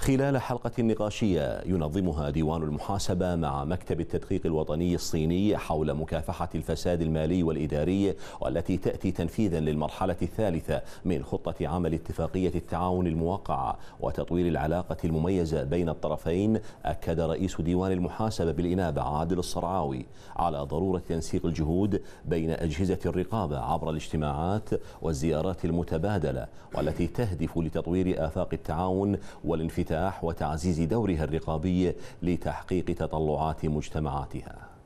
خلال حلقة نقاشية ينظمها ديوان المحاسبة مع مكتب التدقيق الوطني الصيني حول مكافحة الفساد المالي والإداري والتي تأتي تنفيذا للمرحلة الثالثة من خطة عمل اتفاقية التعاون الموقعة وتطوير العلاقة المميزة بين الطرفين أكد رئيس ديوان المحاسبة بالإنابة عادل الصرعاوي على ضرورة تنسيق الجهود بين أجهزة الرقابة عبر الاجتماعات والزيارات المتبادلة والتي تهدف لتطوير آفاق التعاون والانفتاح الانفتاح وتعزيز دورها الرقابي لتحقيق تطلعات مجتمعاتها